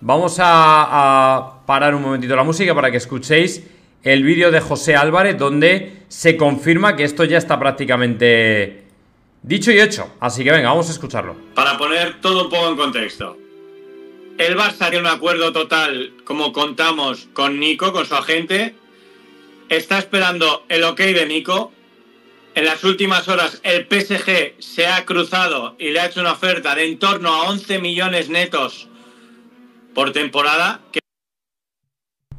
Vamos a, parar un momentito la música para que escuchéis el vídeo de José Álvarez donde se confirma que esto ya está prácticamente dicho y hecho. Así que venga, vamos a escucharlo. Para poner todo un poco en contexto. El Barça tiene un acuerdo total, como contamos, con Nico, con su agente. Está esperando el ok de Nico. En las últimas horas el PSG se ha cruzado y le ha hecho una oferta de en torno a 11 millones netos por temporada. Que...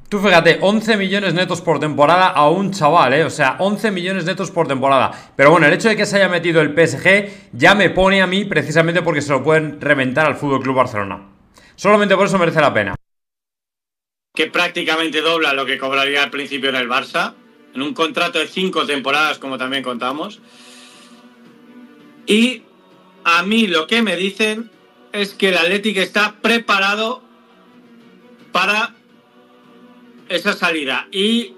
Tú fíjate, 11 millones netos por temporada a un chaval, ¿eh? O sea, 11 millones netos por temporada. Pero bueno, el hecho de que se haya metido el PSG ya me pone a mí precisamente porque se lo pueden reventar al Fútbol Club Barcelona. Solamente por eso merece la pena. Que prácticamente dobla lo que cobraría al principio en el Barça, en un contrato de 5 temporadas, como también contamos. Y a mí lo que me dicen es que el Athletic está preparado para esa salida. Y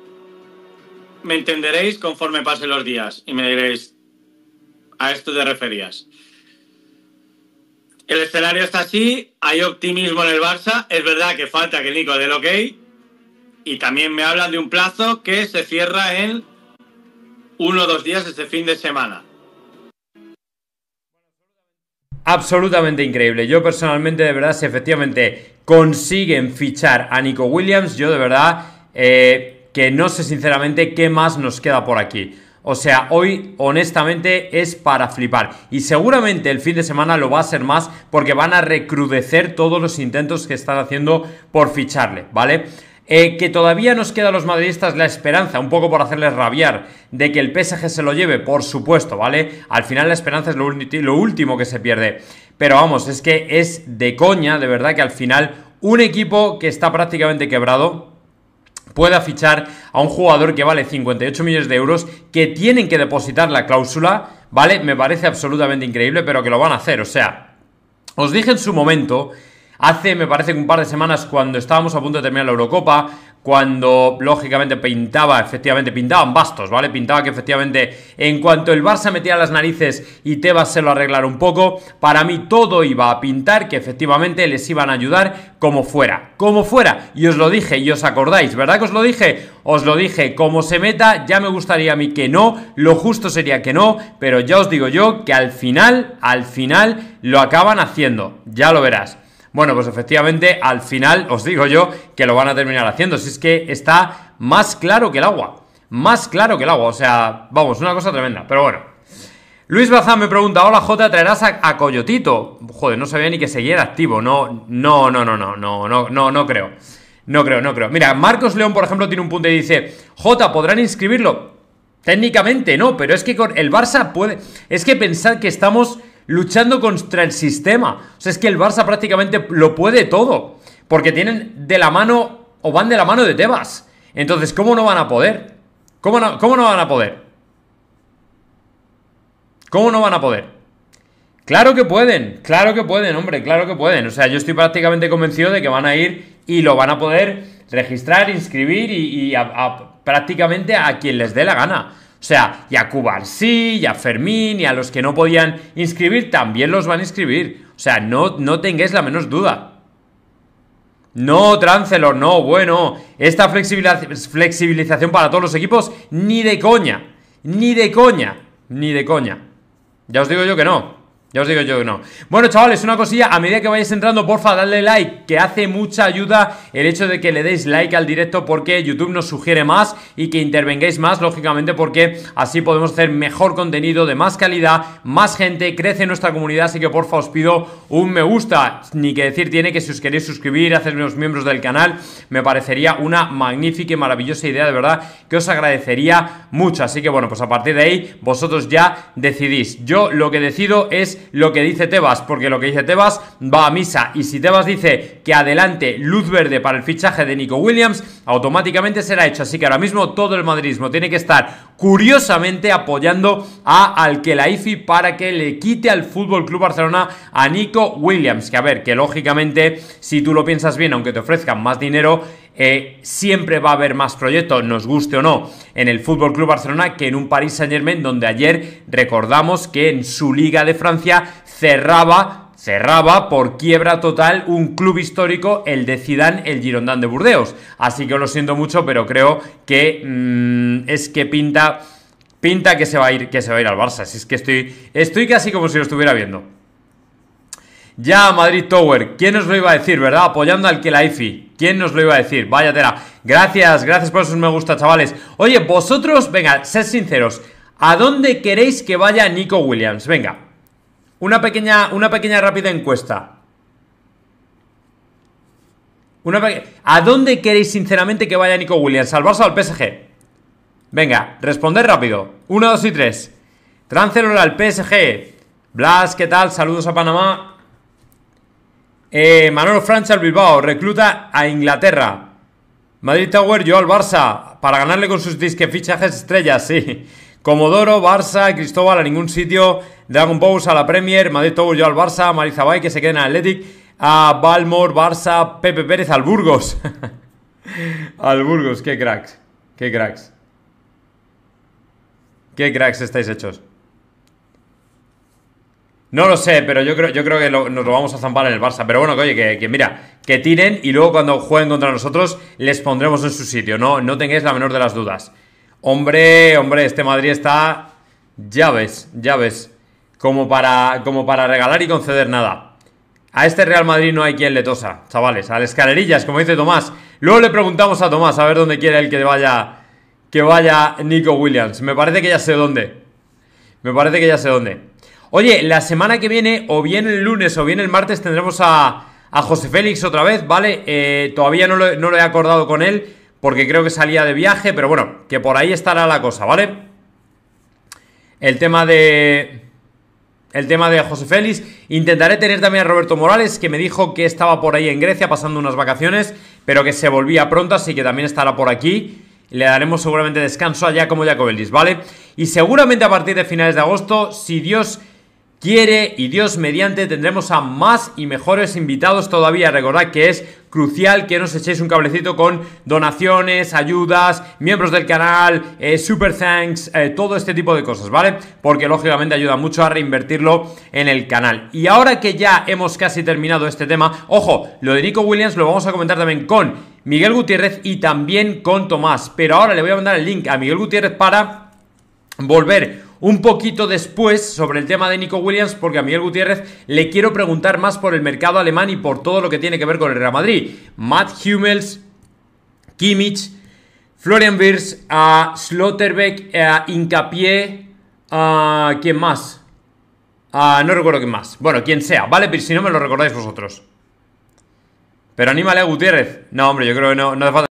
me entenderéis conforme pasen los días y me diréis, a esto te referías. El escenario está así, hay optimismo en el Barça, es verdad que falta que Nico dé el ok y también me hablan de un plazo que se cierra en uno o dos días este fin de semana. Absolutamente increíble. Yo personalmente, de verdad, si efectivamente consiguen fichar a Nico Williams, yo de verdad eh, que no sé sinceramente qué más nos queda por aquí. O sea, hoy honestamente es para flipar. Y seguramente el fin de semana lo va a ser más porque van a recrudecer todos los intentos que están haciendo por ficharle, ¿vale? Eh, que todavía nos queda a los madridistas la esperanza, un poco por hacerles rabiar, de que el PSG se lo lleve, por supuesto, ¿vale? Al final la esperanza es lo último que se pierde. Pero vamos, es que es de coña, de verdad, que al final un equipo que está prácticamente quebrado, pueda fichar a un jugador que vale 58 millones de euros, que tienen que depositar la cláusula, ¿vale? Me parece absolutamente increíble, pero que lo van a hacer. O sea, os dije en su momento, hace me parece que un par de semanas cuando estábamos a punto de terminar la Eurocopa, cuando lógicamente pintaba, efectivamente, pintaban bastos, ¿vale? Pintaba que efectivamente en cuanto el Barça metía las narices y Tebas se lo arreglara un poco, para mí todo iba a pintar que efectivamente les iban a ayudar como fuera, como fuera. Y os lo dije, y os acordáis, ¿verdad que os lo dije? Os lo dije, como se meta, ya me gustaría a mí que no, lo justo sería que no, pero ya os digo yo que al final, al final, lo acaban haciendo, ya lo verás. Bueno, pues efectivamente, al final os digo yo que lo van a terminar haciendo. Si es que está más claro que el agua. Más claro que el agua. O sea, vamos, una cosa tremenda. Pero bueno. Luis Bazán me pregunta, hola J, ¿traerás a, Coyotito? Joder, no sabía ni que seguía activo. No, no, no, no, no, no, no, no, no creo. No creo, no creo. Mira, Marcos León, por ejemplo, tiene un punto y dice, J, ¿podrán inscribirlo? Técnicamente no, pero es que con el Barça puede... Es que pensar que estamos luchando contra el sistema. O sea, es que el Barça prácticamente lo puede todo, porque tienen de la mano o van de la mano de Tebas. Entonces, ¿cómo no van a poder? ¿Cómo no, no van a poder? ¿Cómo no van a poder? Claro que pueden, claro que pueden, hombre, claro que pueden. O sea, yo estoy prácticamente convencido de que van a ir y lo van a poder registrar, inscribir y, prácticamente a quien les dé la gana. O sea, y a ya y a Fermín, y a los que no podían inscribir, también los van a inscribir. O sea, no, no tengáis la menos duda. No, Trancelor, no, bueno. Esta flexibilización para todos los equipos, ni de coña. Ni de coña. Ni de coña. Ya os digo yo que no. Ya os digo yo que no. Bueno, chavales, una cosilla. A medida que vayáis entrando, porfa, dadle like, que hace mucha ayuda el hecho de que le deis like al directo porque YouTube nos sugiere más y que intervengáis más, lógicamente, porque así podemos hacer mejor contenido de más calidad, más gente, crece nuestra comunidad. Así que, porfa, os pido un me gusta. Ni que decir tiene que si os queréis suscribir, hacernos miembros del canal, me parecería una magnífica y maravillosa idea, de verdad, que os agradecería mucho. Así que, bueno, pues a partir de ahí, vosotros ya decidís. Yo lo que decido es lo que dice Tebas, porque lo que dice Tebas va a misa. Y si Tebas dice que adelante luz verde para el fichaje de Nico Williams, automáticamente será hecho. Así que ahora mismo todo el madridismo tiene que estar curiosamente apoyando a Alquelaifi para que le quite al Fútbol Club Barcelona a Nico Williams. Que a ver, que lógicamente, si tú lo piensas bien, aunque te ofrezcan más dinero, eh, siempre va a haber más proyectos, nos guste o no, en el Fútbol Club Barcelona que en un Paris Saint-Germain, donde ayer recordamos que en su Liga de Francia cerraba cerraba por quiebra total un club histórico, el de Zidane, el Girondin de Burdeos. Así que lo siento mucho, pero creo que mm, es que pinta pinta que se va a ir que se va a ir al Barça. Si es que estoy estoy casi como si lo estuviera viendo. Ya Madrid Tower, ¿quién os lo iba a decir, verdad? Apoyando al que ¿Quién nos lo iba a decir? Vaya tela. Gracias, gracias por esos me gusta, chavales. Oye, vosotros, venga, sed sinceros. ¿A dónde queréis que vaya Nico Williams? Venga. Una pequeña, una pequeña rápida encuesta. Una ¿A dónde queréis sinceramente que vaya Nico Williams? ¿Al al PSG? Venga, responder rápido. 1, 2 y 3. tránselo al PSG. Blas, ¿qué tal? Saludos a Panamá. Eh, Manolo Francia al Bilbao, recluta a Inglaterra. Madrid Tower, yo al Barça, para ganarle con sus disque fichajes estrellas, sí. Comodoro, Barça, Cristóbal a ningún sitio, Dragon Balls a la Premier, Madrid Tower, yo al Barça, Bay que se queda en Athletic, a Balmor, Barça, Pepe Pérez al Burgos. al Burgos, qué cracks, qué cracks. Qué cracks estáis hechos. No lo sé, pero yo creo, yo creo que nos lo vamos a zampar en el Barça. Pero bueno, que oye, que, mira, que tiren y luego cuando jueguen contra nosotros les pondremos en su sitio. No, no tengáis la menor de las dudas. Hombre, hombre, este Madrid está. Ya ves, ya ves. Como para, como para regalar y conceder nada. A este Real Madrid no hay quien le tosa, chavales. A las escalerillas, como dice Tomás. Luego le preguntamos a Tomás a ver dónde quiere el que vaya. Que vaya Nico Williams. Me parece que ya sé dónde. Me parece que ya sé dónde. Oye, la semana que viene, o bien el lunes o bien el martes, tendremos a, José Félix otra vez, ¿vale? Eh, todavía no lo, he acordado con él porque creo que salía de viaje, pero bueno, que por ahí estará la cosa, ¿vale? El tema de... El tema de José Félix. Intentaré tener también a Roberto Morales, que me dijo que estaba por ahí en Grecia pasando unas vacaciones, pero que se volvía pronto, así que también estará por aquí. Le daremos seguramente descanso allá como Jacobelis, ¿vale? Y seguramente a partir de finales de agosto, si Dios quiere y Dios mediante tendremos a más y mejores invitados todavía. Recordad que es crucial que nos echéis un cablecito con donaciones, ayudas, miembros del canal, eh, super thanks, eh, todo este tipo de cosas, ¿vale? Porque lógicamente ayuda mucho a reinvertirlo en el canal. Y ahora que ya hemos casi terminado este tema, ojo, lo de Nico Williams lo vamos a comentar también con Miguel Gutiérrez y también con Tomás. Pero ahora le voy a mandar el link a Miguel Gutiérrez para volver un poquito después sobre el tema de Nico Williams, porque a Miguel Gutiérrez le quiero preguntar más por el mercado alemán y por todo lo que tiene que ver con el Real Madrid. Matt Hummels, Kimmich, Florian Wirtz, a Slotterbeck, a Incapié, a ¿quién más? no recuerdo quién más. Bueno, quien sea, ¿vale? Pero si no me lo recordáis vosotros. Pero anímale a Gutiérrez. No, hombre, yo creo que no, no hace falta.